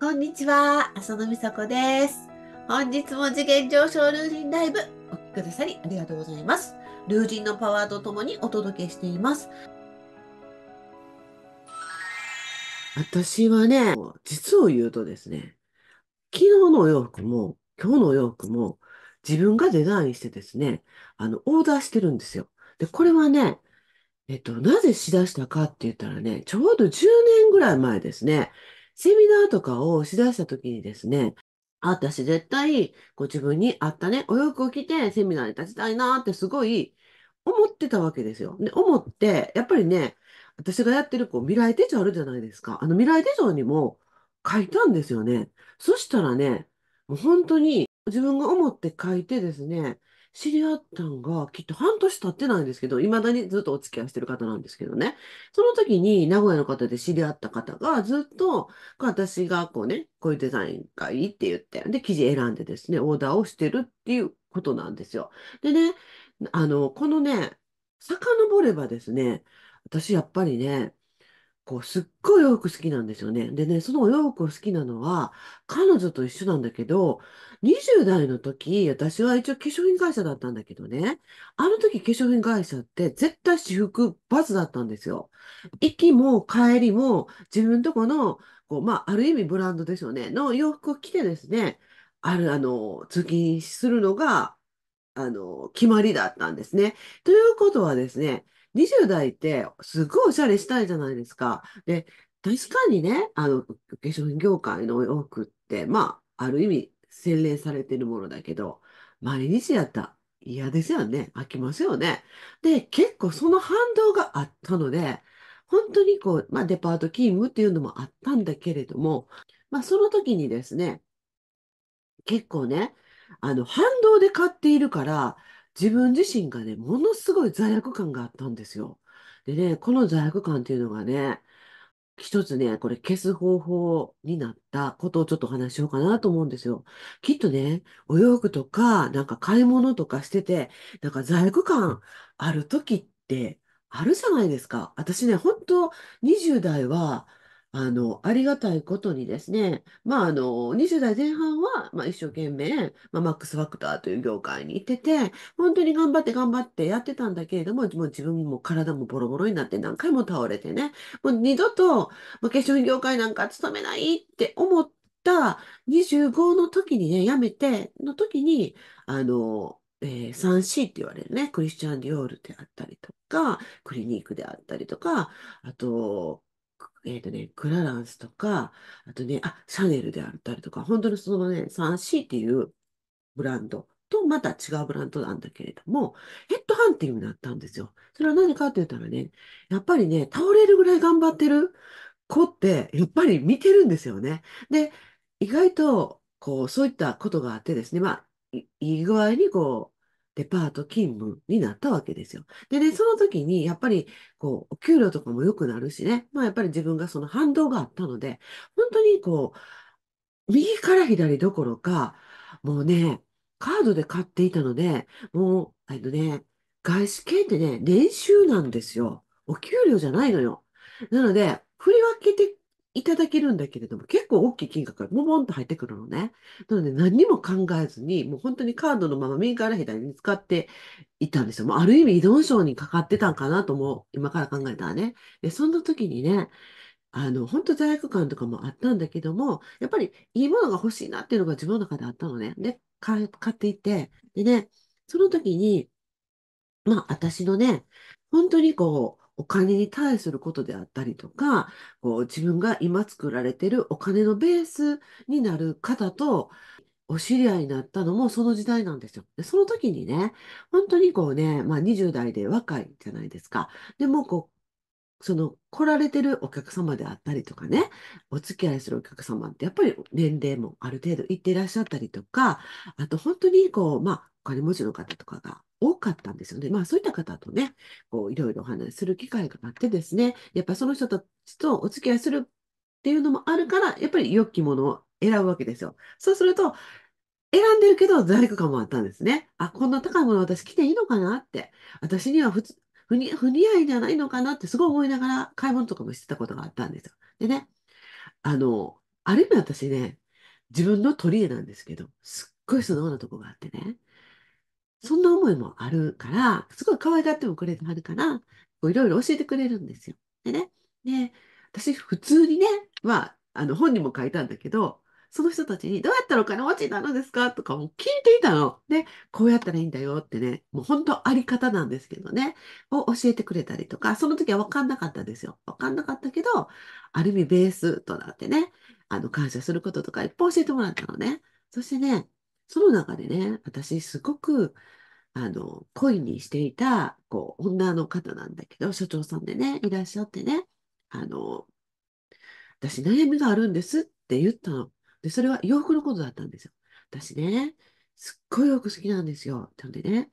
こんにちは、浅野美佐子です。本日も次元上昇ルーティンライブ、お聴きくださりありがとうございます。ルージンのパワーとともにお届けしています。私はね、実を言うとですね、昨日のお洋服も、今日のお洋服も、自分がデザインしてですね、あの、オーダーしてるんですよ。で、これはね、えっと、なぜしだしたかって言ったらね、ちょうど10年ぐらい前ですね、セミナーとかをしだした時にですね、私絶対、こう自分に合ったね、お洋服を着てセミナーに立ちたいなってすごい思ってたわけですよ。で、思って、やっぱりね、私がやってるこう未来手帳あるじゃないですか。あの未来手帳にも書いたんですよね。そしたらね、もう本当に自分が思って書いてですね、知り合ったんが、きっと半年経ってないんですけど、未だにずっとお付き合いしてる方なんですけどね。その時に、名古屋の方で知り合った方が、ずっと、私がこうね、こういうデザインがいいって言って、で、記事選んでですね、オーダーをしてるっていうことなんですよ。でね、あの、このね、遡ればですね、私やっぱりね、こう、すっごいお洋服好きなんですよね。でね、そのお洋服を好きなのは、彼女と一緒なんだけど、20代の時、私は一応化粧品会社だったんだけどね、あの時化粧品会社って絶対私服バツだったんですよ。行きも帰りも自分とこの、こう、まあ、ある意味ブランドですよね、の洋服を着てですね、ある、あの、通勤するのが、あの、決まりだったんですね。ということはですね、20代ってすごいおしゃれしたいじゃないですか。で、確かにね、あの、化粧品業界のお洋服って、まあ、ある意味洗練されてるものだけど、毎日やったら嫌ですよね。飽きますよね。で、結構その反動があったので、本当にこう、まあ、デパート勤務っていうのもあったんだけれども、まあ、その時にですね、結構ね、あの、反動で買っているから、自分自身がね、ものすごい罪悪感があったんですよ。でね、この罪悪感っていうのがね、一つね、これ消す方法になったことをちょっとお話しようかなと思うんですよ。きっとね、お洋服とか、なんか買い物とかしてて、なんか罪悪感ある時ってあるじゃないですか。私ね、本当20代はあの、ありがたいことにですね、まあ、あの、20代前半は、まあ、一生懸命、まあ、マックスファクターという業界に行ってて、本当に頑張って頑張ってやってたんだけれども、もう自分も体もボロボロになって何回も倒れてね、もう二度と、まあ、化粧品業界なんか勤めないって思った25の時にね、辞めて、の時に、あの、えー、3C って言われるね、クリスチャン・ディオールであったりとか、クリニックであったりとか、あと、えっ、とね、クラランスとか、あとね、あ、シャネルであったりとか、本当にそのね、3C っていうブランドとまた違うブランドなんだけれども、ヘッドハンティングになったんですよ。それは何かって言ったらね、やっぱりね、倒れるぐらい頑張ってる子って、やっぱり見てるんですよね。で、意外と、こう、そういったことがあってですね、まあ、いい具合にこう、デパート勤務になったわけですよ。でね、その時に、やっぱり、こう、お給料とかも良くなるしね、まあやっぱり自分がその反動があったので、本当にこう、右から左どころか、もうね、カードで買っていたので、もう、あのね、外資系ってね、年収なんですよ。お給料じゃないのよ。なので、振り分けていただけるんだけれども、結構大きい金額がボボンと入ってくるのね。なので何も考えずに、もう本当にカードのまま右から左に使っていたんですよ。もうある意味依存症にかかってたんかなとも、今から考えたらね。で、そんな時にね、あの、本当罪悪感とかもあったんだけども、やっぱりいいものが欲しいなっていうのが自分の中であったのね。で、買っていて。でね、その時に、まあ私のね、本当にこう、お金に対することであったりとか、こう自分が今作られてるお金のベースになる方とお知り合いになったのもその時代なんですよ。で、その時にね、本当にこうね、まあ20代で若いじゃないですか。でもこう、その来られてるお客様であったりとかね、お付き合いするお客様ってやっぱり年齢もある程度いっていらっしゃったりとか、あと本当にこう、まあお金持ちの方とかが多かったんですよね。まあそういった方とね、こういろいろお話しする機会があってですね、やっぱその人たちとお付き合いするっていうのもあるから、やっぱり良きものを選ぶわけですよ。そうすると、選んでるけど在悪感もあったんですね。あ、こんな高いもの私着ていいのかなって。私には不不似合いじゃないのかなってすごい思いながら買い物とかもしてたことがあったんですよ。でね、あの、ある意味私ね、自分の取り柄なんですけど、すっごい素直なとこがあってね、そんな思いもあるから、すごい可愛がってもくれはるから、いろいろ教えてくれるんですよ。でね、で、私普通にね、まあ、あの本にも書いたんだけど、その人たちにどうやったらお金持ちになるんですかとかも聞いていたの。で、こうやったらいいんだよってね、もう本当あり方なんですけどね、を教えてくれたりとか、その時は分かんなかったですよ。分かんなかったけど、ある意味ベースとなってね、あの、感謝することとかいっぱい教えてもらったのね。そしてね、その中でね、私すごく、あの、恋にしていた、こう、女の方なんだけど、所長さんでね、いらっしゃってね、あの、私悩みがあるんですって言ったの。で、それは洋服のことだったんですよ。私ね、すっごい洋服好きなんですよ。なんでね、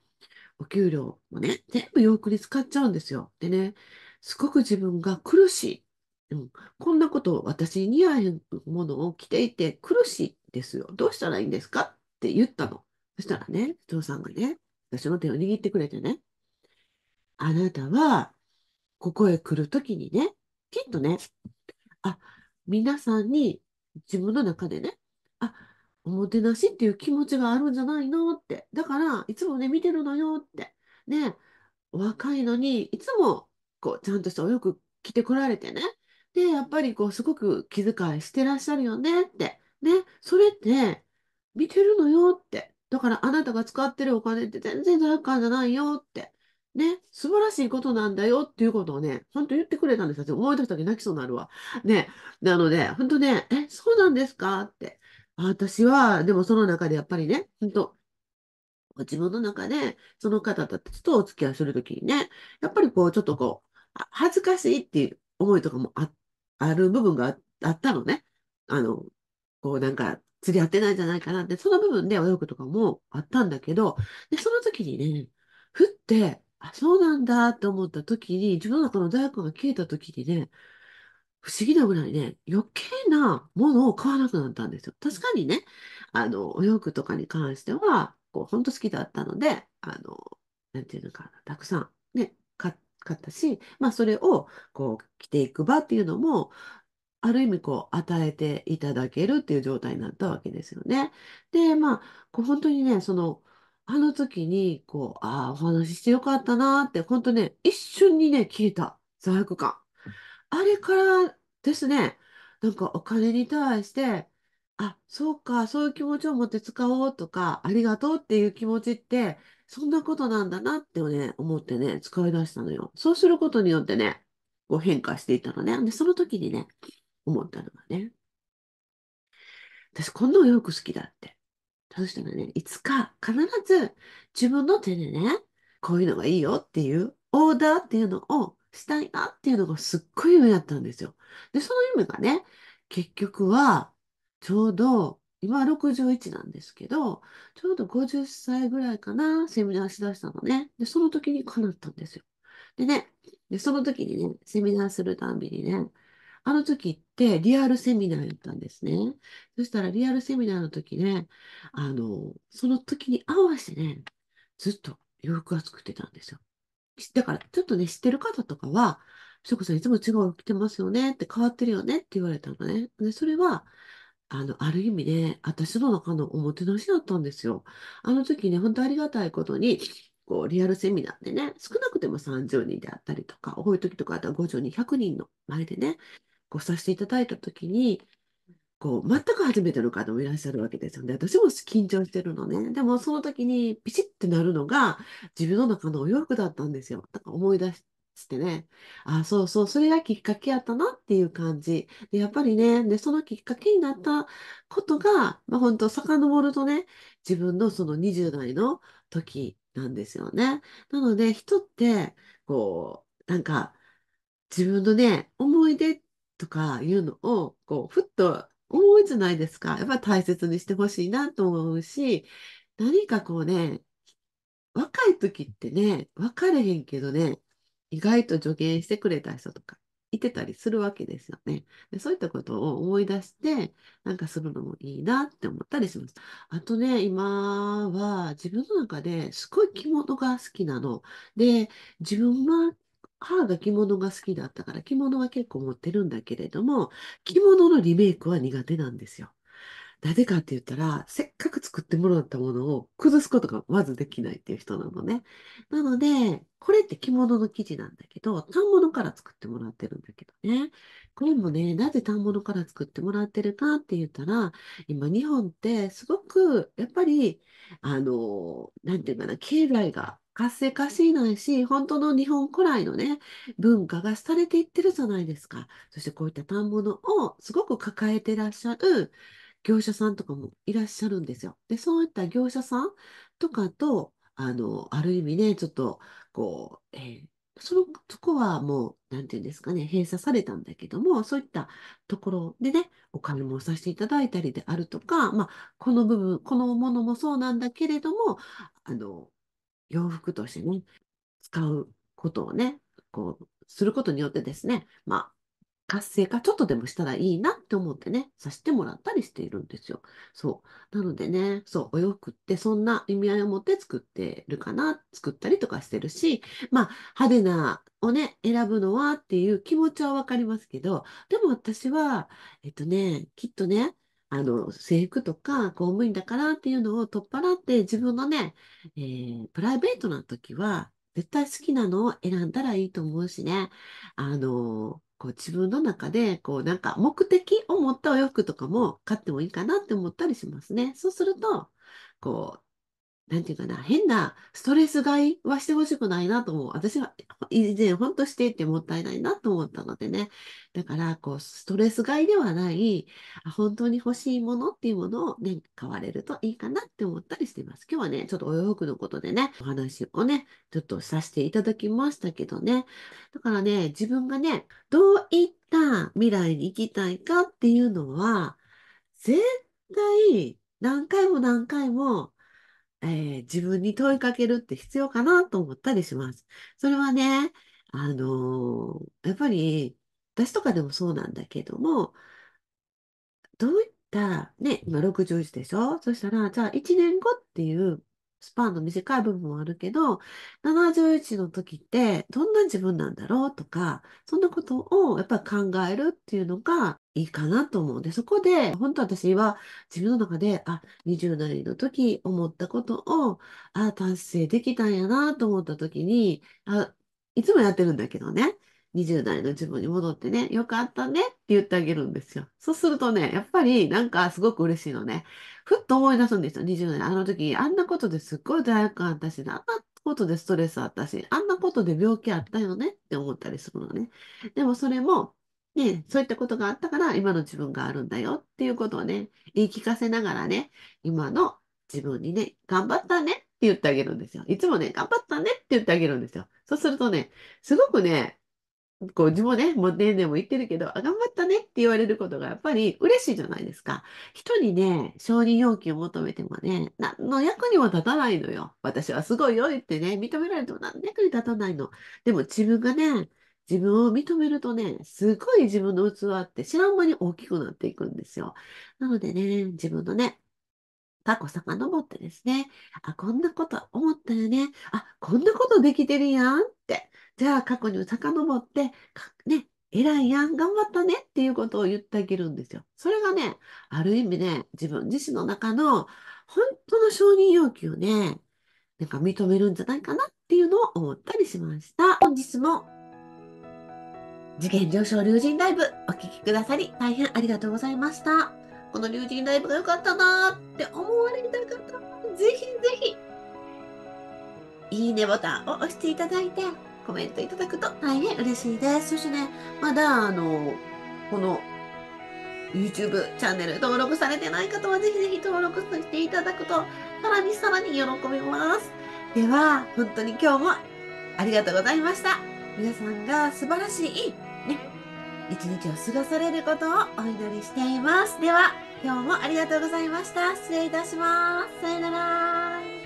お給料もね、全部洋服に使っちゃうんですよ。でね、すごく自分が苦しい。うん、こんなこと私に似合えんものを着ていて苦しいですよ。どうしたらいいんですかって言ったの。そしたらね、父さんがね、私の手を握ってくれてね、あなたは、ここへ来るときにね、きっとね、あ、皆さんに自分の中でね、あ、おもてなしっていう気持ちがあるんじゃないのって。だから、いつもね、見てるのよって。ね、若いのに、いつも、こう、ちゃんとしたお洋服着てこられてね。で、やっぱり、こう、すごく気遣いしてらっしゃるよねって。ね、それって、見てるのよって。だからあなたが使ってるお金って全然罪悪感じゃないよって。ね、素晴らしいことなんだよっていうことをね、ほんと言ってくれたんですよ。思い出した時泣きそうになるわ。ね、なので、ほんとね、え、そうなんですかって。私は、でもその中でやっぱりね、ほんと、自分の中で、その方たちとお付き合いするときにね、やっぱりこう、ちょっとこう、恥ずかしいっていう思いとかもあある部分があったのね。あの、こうなんか、釣り合ってないんじゃないかなって、その部分で泳ぐとかもあったんだけど、で、その時にね、降って、あ、そうなんだって思った時に、自分の中の大学が消えた時にね、不思議なぐらいね、余計なものを買わなくなったんですよ。確かにね、あの、お洋服とかに関しては、こう、ほんと好きだったので、あの、なんていうのかな、たくさんね、買ったし、まあ、それを、こう、着ていく場っていうのも、ある意味こう与えていただけるっていう状態になったわけですよね。で、まあ、こう本当にね、その、あの時に、こう、ああ、お話ししてよかったなって、本当ね、一瞬にね、聞いた罪悪感。あれからですね、なんかお金に対して、あ、そうか、そういう気持ちを持って使おうとか、ありがとうっていう気持ちって、そんなことなんだなってね、思ってね、使い出したのよ。そうすることによってね、こう変化していったのね。で、その時にね、思ったのはね。私、こんなお洋服好きだって。そしたらね、いつか必ず自分の手でね、こういうのがいいよっていうオーダーっていうのをしたいなっていうのがすっごい夢だったんですよ。で、その夢がね、結局は、ちょうど、今61なんですけど、ちょうど50歳ぐらいかな、セミナーしだしたのね。で、その時に叶ったんですよ。でね、でその時にね、セミナーするたんびにね、あの時ってリアルセミナーやったんですね。そしたらリアルセミナーの時ね、あの、その時に合わせてね、ずっと洋服は作ってたんですよ。だから、ちょっとね、知ってる方とかは、しょこさんいつも違う服着てますよねって変わってるよねって言われたのね。で、それは、あの、ある意味ね、私の中のおもてなしだったんですよ。あの時ね、本当ありがたいことに、こう、リアルセミナーでね、少なくても30人であったりとか、多い時とかあたら50人、100人の前でね、こうさせていただいた時にこう全く初めての方もいらっしゃるわけですよね。私も緊張してるのね。でもその時にピシってなるのが自分の中のお洋服だったんですよ。だから思い出してね。あ、あそうそう、それがきっかけやったなっていう感じ。で、やっぱりね、で、そのきっかけになったことが、まあ本当遡るとね、自分のその20代の時なんですよね。なので人って、こう、なんか自分のね、思い出ってとかいうのを、こう、ふっと思うじゃないですか。やっぱ大切にしてほしいなと思うし、何かこうね、若い時ってね、分かれへんけどね、意外と助言してくれた人とかいてたりするわけですよね。でそういったことを思い出して、なんかするのもいいなって思ったりします。あとね、今は自分の中ですごい着物が好きなの。で、自分は母が着物が好きだったから着物は結構持ってるんだけれども、着物のリメイクは苦手なんですよ。なぜかって言ったら、せっかく作ってもらったものを崩すことがまずできないっていう人なのね。なので、これって着物の生地なんだけど、反物から作ってもらってるんだけどね。これもね、なぜ反物から作ってもらってるかって言ったら、今日本ってすごく、やっぱり、あの、なんていうかな、経済が活性化していないし、本当の日本古来のね、文化が廃れていってるじゃないですか。そしてこういった反物をすごく抱えてらっしゃる業者さんとかもいらっしゃるんですよ。で、そういった業者さんとかと、あの、ある意味ね、ちょっと、こう、えーそのとこはもう、なんていうんですかね、閉鎖されたんだけども、そういったところでね、お金もさせていただいたりであるとか、まあ、この部分、このものもそうなんだけれども、あの、洋服としてね、使うことをね、こう、することによってですね、まあ、活性化ちょっとでもしたらいいなって思ってね、させてもらったりしているんですよ。そう。なのでね、そう、お洋服ってそんな意味合いを持って作ってるかな、作ったりとかしてるし、まあ、派手なをね、選ぶのはっていう気持ちはわかりますけど、でも私は、えっとね、きっとね、あの、制服とか公務員だからっていうのを取っ払って自分のね、えー、プライベートな時は絶対好きなのを選んだらいいと思うしね、あの、こう自分の中で、こうなんか目的を持ったお洋服とかも買ってもいいかなって思ったりしますね。そうすると、こう、なんていうかな、変なストレス買いはしてほしくないなと思う。私は以前ほんとしていてもったいないなと思ったのでね。だから、こう、ストレス買いではない、本当に欲しいものっていうものをね、買われるといいかなって思ったりしています。今日はね、ちょっとお洋服のことでね、お話をね、ちょっとさせていただきましたけどね。だからね、自分がね、どういった未来に行きたいかっていうのは、絶対何回も何回もえー、自分に問いかけるって必要かなと思ったりします。それはね、あのー、やっぱり、私とかでもそうなんだけども、どういった、ね、今60時でしょそしたら、じゃあ1年後っていうスパンの短い部分もあるけど、71の時ってどんな自分なんだろうとか、そんなことをやっぱり考えるっていうのがいいかなと思うんで、そこで本当私は自分の中で、あ、20代の時思ったことを、あ、達成できたんやなと思った時に、あ、いつもやってるんだけどね。20代の自分に戻ってね、よかったねって言ってあげるんですよ。そうするとね、やっぱりなんかすごく嬉しいのね。ふっと思い出すんですよ、20代。あの時、あんなことですっごい罪悪感あったし、あんなことでストレスあったし、あんなことで病気あったよねって思ったりするのね。でもそれも、ね、そういったことがあったから今の自分があるんだよっていうことをね、言い聞かせながらね、今の自分にね、頑張ったねって言ってあげるんですよ。いつもね、頑張ったねって言ってあげるんですよ。そうするとね、すごくね、こう自分もね、もう年々も言ってるけど、あ、頑張ったねって言われることがやっぱり嬉しいじゃないですか。人にね、承認要求を求めてもね、何の役にも立たないのよ。私はすごいよ言ってね、認められても何の役に立たないの。でも自分がね、自分を認めるとね、すごい自分の器って知らん間に大きくなっていくんですよ。なのでね、自分のね、過去遡ってですね、あ、こんなこと思ったよね。あ、こんなことできてるやんって。じゃあ過去に遡って、ね、偉いやん、頑張ったねっていうことを言ってあげるんですよ。それがね、ある意味ね、自分自身の中の本当の承認要求をね、なんか認めるんじゃないかなっていうのを思ったりしました。本日も次元上昇竜神ライブお聴きくださり大変ありがとうございました。この竜神ライブが良かったなーって思われた方、ぜひぜひ、いいねボタンを押していただいて、コメントいただくと大変嬉しいです。そしてね、まだ、あの、この YouTube チャンネル登録されてない方はぜひぜひ登録していただくと、さらにさらに喜びます。では、本当に今日もありがとうございました。皆さんが素晴らしい、ね、一日を過ごされることをお祈りしています。では、今日もありがとうございました。失礼いたします。さよなら。